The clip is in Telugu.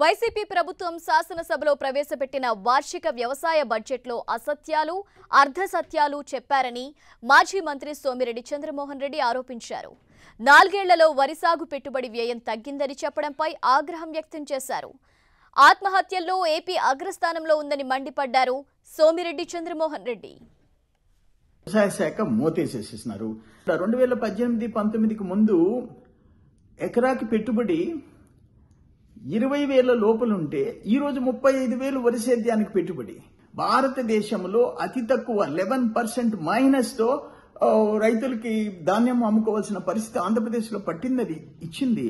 వైసీపీ ప్రభుత్వం శాసనసభలో ప్రవేశపెట్టిన వార్షిక వ్యవసాయ బడ్జెట్లో అసత్యాలు అర్ధసత్యాలు చెప్పారని మాజీ మంత్రి సోమిరెడ్డి చంద్రమోహన్ రెడ్డి ఆరోపించారు నాలుగేళ్లలో వరి సాగు పెట్టుబడి వ్యయం తగ్గిందని చెప్పడంపై ఆగ్రహం వ్యక్తం చేశారు ఆత్మహత్యల్లో ఏపీ అగ్రస్థానంలో ఉందని మండిపడ్డారు సోమిరెడ్డి చంద్రమోహన్ రెడ్డి వ్యవసాయ శాఖ రెండు వేల పద్దెనిమిది పంతొమ్మిదికి ముందు ఎకరాకి పెట్టుబడి ఇరవై వేల లోపలుంటే ఈరోజు ముప్పై ఐదు వేలు వరి సేద్యానికి పెట్టుబడి భారతదేశంలో అతి తక్కువ లెవెన్ పర్సెంట్ మైనస్తో రైతులకి ధాన్యం అమ్ముకోవాల్సిన పరిస్థితి ఆంధ్రప్రదేశ్లో పట్టిందది ఇచ్చింది